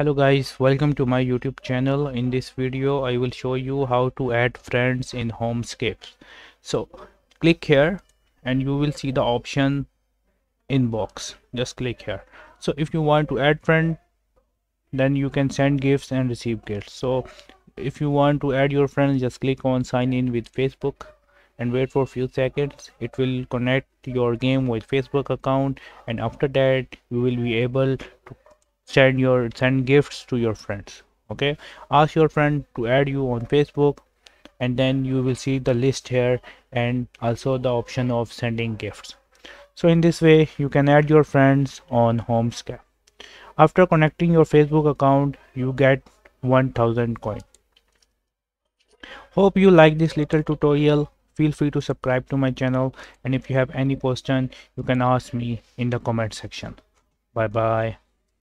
hello guys welcome to my youtube channel in this video i will show you how to add friends in homescapes so click here and you will see the option inbox just click here so if you want to add friend then you can send gifts and receive gifts so if you want to add your friends just click on sign in with facebook and wait for few seconds it will connect your game with facebook account and after that you will be able send your send gifts to your friends okay ask your friend to add you on facebook and then you will see the list here and also the option of sending gifts so in this way you can add your friends on homescap after connecting your facebook account you get 1000 coin hope you like this little tutorial feel free to subscribe to my channel and if you have any question you can ask me in the comment section bye bye